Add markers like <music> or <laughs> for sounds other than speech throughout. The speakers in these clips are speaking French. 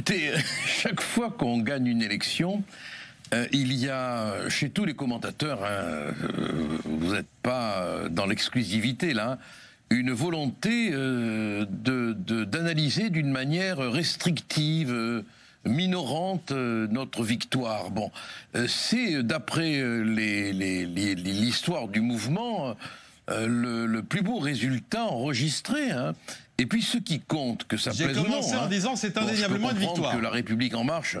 Écoutez, euh, <laughs> chaque fois qu'on gagne une élection, euh, il y a euh, chez tous les commentateurs, hein, vous n'êtes pas dans l'exclusivité là, hein, une volonté d'analyser d'une manière restrictive, minorante notre victoire. Bon, c'est d'après l'histoire du mouvement euh, le, plus beau résultat enregistré. Hein. Et puis ce qui compte, que ça plaise ou commencé en hein. disant c'est indéniablement une victoire. Que la République en marche.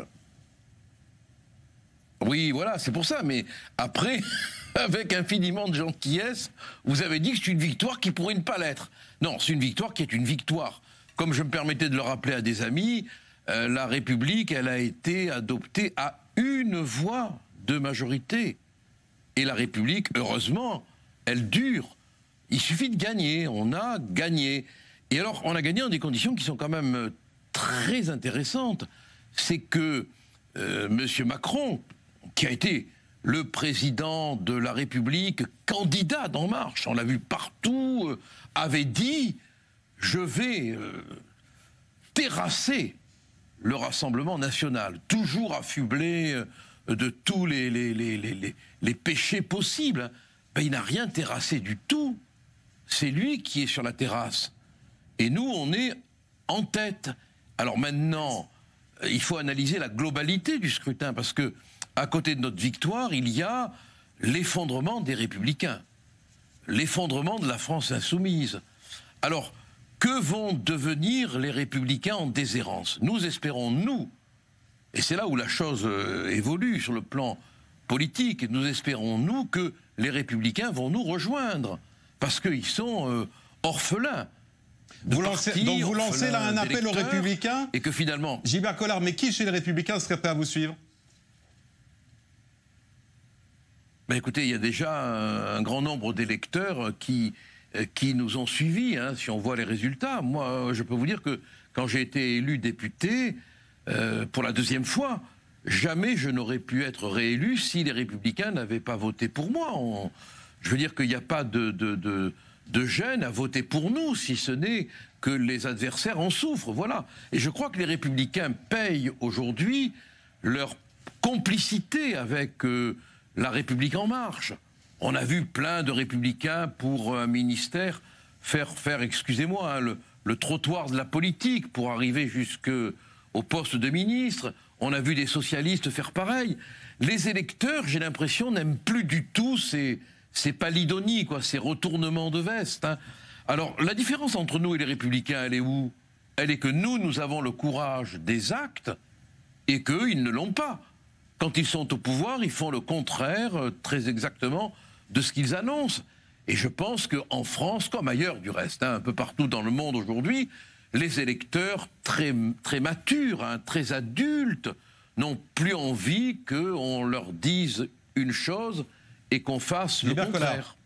Oui, voilà, c'est pour ça. Mais après, <laughs> avec infiniment de gentillesse, vous avez dit que c'est une victoire qui pourrait ne pas l'être. Non, c'est une victoire qui est une victoire. Comme je me permettais de le rappeler à des amis, euh, la République, elle a été adoptée à une voix de majorité. Et la République, heureusement, elle dure. Il suffit de gagner. On a gagné. Et alors, on a gagné dans des conditions qui sont quand même euh, très intéressantes. C'est que euh, M. Macron, qui a été le président de la République, candidat d'En Marche, on l'a vu partout, euh, avait dit Je vais terrasser le Rassemblement national, toujours affublé de tous les péchés possibles. Hein. Ben, il n'a rien terrassé du tout. C'est lui qui est sur la terrasse. Et nous, on est en tête. Alors maintenant, euh, il faut analyser la globalité du scrutin, parce que à côté de notre victoire, il y a l'effondrement des républicains, l'effondrement de la France insoumise. Alors, que vont devenir les républicains en déshérence Nous espérons, nous, et c'est là où la chose euh, évolue sur le plan politique. Nous espérons, nous, que les républicains vont nous rejoindre, parce qu'ils sont euh, orphelins. Vous lancez, donc vous lancez là un appel aux républicains Et que finalement... Gilbert Collard, mais qui chez les républicains serait prêt à vous suivre ben, Écoutez, il y a déjà un, grand nombre d'électeurs qui, euh, qui nous ont suivis, hein, si on voit les résultats. Moi, je peux vous dire que quand j'ai été élu député, euh, pour la deuxième fois, jamais je n'aurais pu être réélu si les républicains n'avaient pas voté pour moi. je veux dire qu'il n'y a pas de, gêne à voter pour nous, si ce n'est que les adversaires en souffrent. Voilà. Et je crois que les républicains payent aujourd'hui leur complicité avec euh, la République en marche. On a vu plein de républicains pour un ministère faire, faire excusez-moi, hein, le, le, trottoir de la politique pour arriver jusqu'au poste de ministre. On a vu des socialistes faire pareil. Les électeurs, j'ai l'impression, n'aiment plus du tout ces, palidonies, quoi, ces retournements de veste. Hein. Alors, la différence entre nous et les républicains, elle est où Elle est que nous, nous avons le courage des actes et qu'eux, ils ne l'ont pas. Quand ils sont au pouvoir, ils font le contraire, euh, très exactement, de ce qu'ils annoncent. Et je pense qu'en France, comme ailleurs du reste, hein, un peu partout dans le monde aujourd'hui, les électeurs très, très matures, hein, très adultes, n'ont plus envie qu'on leur dise une chose et qu'on fasse le contraire.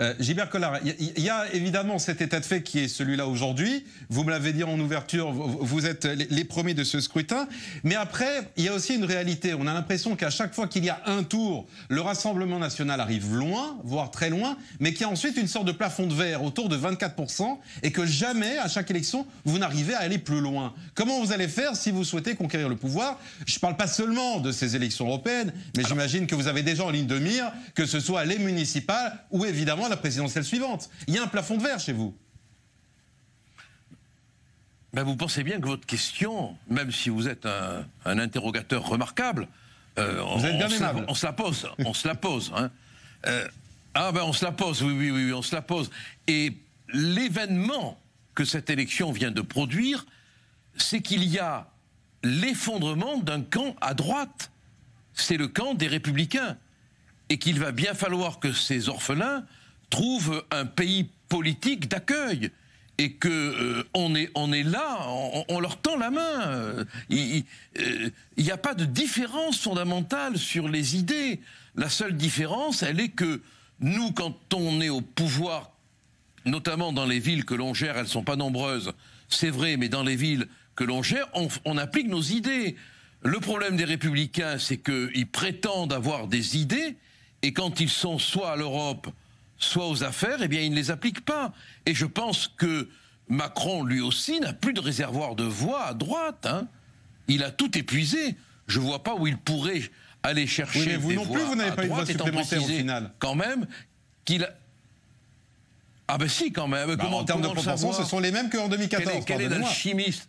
Euh, Gilbert Collard, il y, a évidemment cet état de fait qui est celui-là aujourd'hui. Vous me l'avez dit en ouverture, vous, êtes les, premiers de ce scrutin. Mais après, il y a aussi une réalité. On a l'impression qu'à chaque fois qu'il y a un tour, le Rassemblement national arrive loin, voire très loin, mais qu'il y a ensuite une sorte de plafond de verre autour de 24%, et que jamais, à chaque élection, vous n'arrivez à aller plus loin. Comment vous allez faire si vous souhaitez conquérir le pouvoir Je ne parle pas seulement de ces élections européennes, mais j'imagine que vous avez déjà en ligne de mire, que ce soit les municipales ou évidemment la présidentielle suivante. Il y a un plafond de verre chez vous. Ben, vous pensez bien que votre question, même si vous êtes un, interrogateur remarquable, euh, on, se la, on, pose, on se la pose. Hein. Euh, ah ben on se la pose, oui, oui, oui, on se la pose. Et l'événement que cette élection vient de produire, c'est qu'il y a l'effondrement d'un camp à droite. C'est le camp des républicains. Et qu'il va bien falloir que ces orphelins trouve un pays politique d'accueil et que euh, on, est, on est là, on, leur tend la main. Il n'y euh, a pas de différence fondamentale sur les idées. La seule différence, elle est que nous, quand on est au pouvoir, notamment dans les villes que l'on gère, elles ne sont pas nombreuses, c'est vrai, mais dans les villes que l'on gère, on, on applique nos idées. Le problème des républicains, c'est qu'ils prétendent avoir des idées, et quand ils sont soit à l'Europe, soit aux affaires, eh bien, il ne les applique pas. Et je pense que Macron, lui aussi, n'a plus de réservoir de voix à droite. Hein. Il a tout épuisé. Je ne vois pas où il pourrait aller chercher vous non plus, vous n'avez pas eu voix supplémentaire final. Quand même qu'il a... Ah ben si, quand même. Bah, en termes de proportion, ce sont les mêmes qu'en 2014. Quel est, est l'alchimiste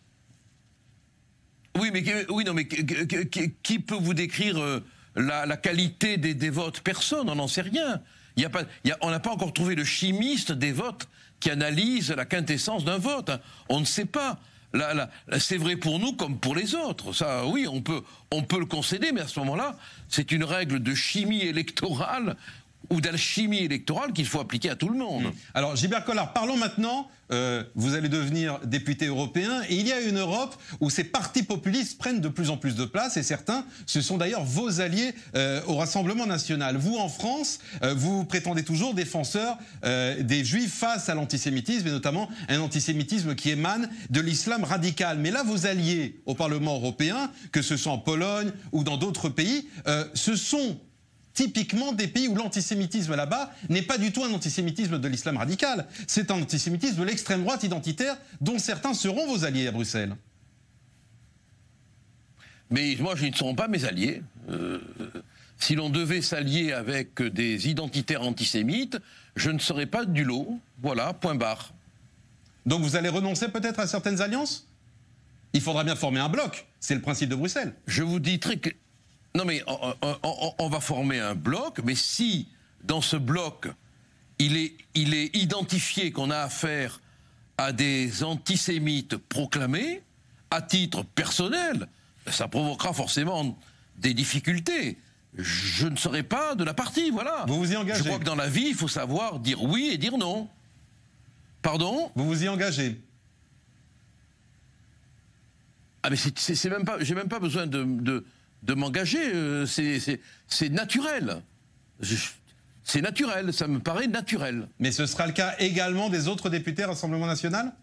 Oui, mais, oui, non, mais qui, peut vous décrire euh, la, qualité des, des votes Personne, on n'en sait rien pas, on n'a pas encore trouvé le chimiste des votes qui analyse la quintessence d'un vote. Hein. On ne sait pas. là, c'est vrai pour nous comme pour les autres. Ça, oui, on peut, on peut le concéder, mais à ce moment-là, c'est une règle de chimie électorale ou d'alchimie électorale qu'il faut appliquer à tout le monde. Mm. Alors Gilbert Collard, parlons maintenant, euh, vous allez devenir député européen, et il y a une Europe où ces partis populistes prennent de plus en plus de place, et certains, ce sont d'ailleurs vos alliés euh, au Rassemblement national. Vous, en France, euh, vous prétendez toujours défenseur des juifs face à l'antisémitisme, et notamment un antisémitisme qui émane de l'islam radical. Mais là, vos alliés au Parlement européen, que ce soit en Pologne ou dans d'autres pays, ce sont typiquement des pays où l'antisémitisme là-bas n'est pas du tout un antisémitisme de l'islam radical. C'est un antisémitisme de l'extrême droite identitaire dont certains seront vos alliés à Bruxelles. Mais moi, ils ne seront pas mes alliés. Euh, si l'on devait s'allier avec des identitaires antisémites, je ne serais pas du lot. Voilà, point barre. Donc vous allez renoncer peut-être à certaines alliances Il faudra bien former un bloc. C'est le principe de Bruxelles. Je vous dis très, non, mais on, va former un bloc, mais si dans ce bloc, il est, il est identifié qu'on a affaire à des antisémites proclamés, à titre personnel, ça provoquera forcément des difficultés. Je ne serai pas de la partie, voilà. Vous vous y engagez. Je crois que dans la vie, il faut savoir dire oui et dire non. Pardon Vous vous y engagez. Ah mais c'est même pas, j'ai même pas besoin de de m'engager. Euh, c'est naturel. C'est naturel, ça me paraît naturel. Mais ce sera le cas également des autres députés Rassemblement national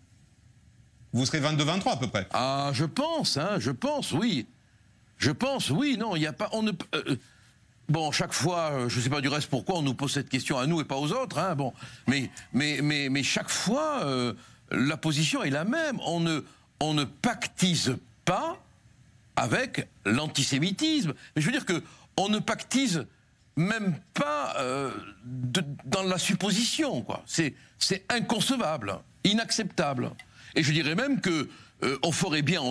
Vous serez 22-23 à peu près Ah, je pense, hein, je pense, oui. Je pense, oui, non, il n'y a pas. On ne, euh, Bon, chaque fois, euh, je ne sais pas du reste pourquoi on nous pose cette question à nous et pas aux autres. Hein, bon, mais, mais, mais, mais chaque fois, la position est la même. On ne, on ne pactise pas avec l'antisémitisme. Mais je veux dire que on ne pactise même pas euh, dans la supposition, C'est, inconcevable, inacceptable. Et je dirais même que euh, on ferait bien,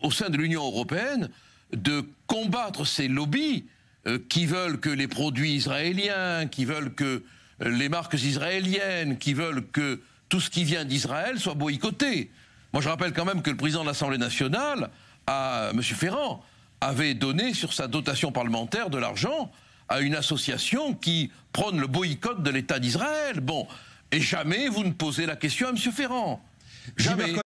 au sein de l'Union européenne, de combattre ces lobbies euh, qui veulent que les produits israéliens, qui veulent que les marques israéliennes, qui veulent que tout ce qui vient d'Israël soit boycotté. Moi, je rappelle quand même que le président de l'Assemblée nationale à euh, M. Ferrand, avait donné sur sa dotation parlementaire de l'argent à une association qui prône le boycott de l'État d'Israël. Bon, et jamais vous ne posez la question à M. Ferrand. Jamais.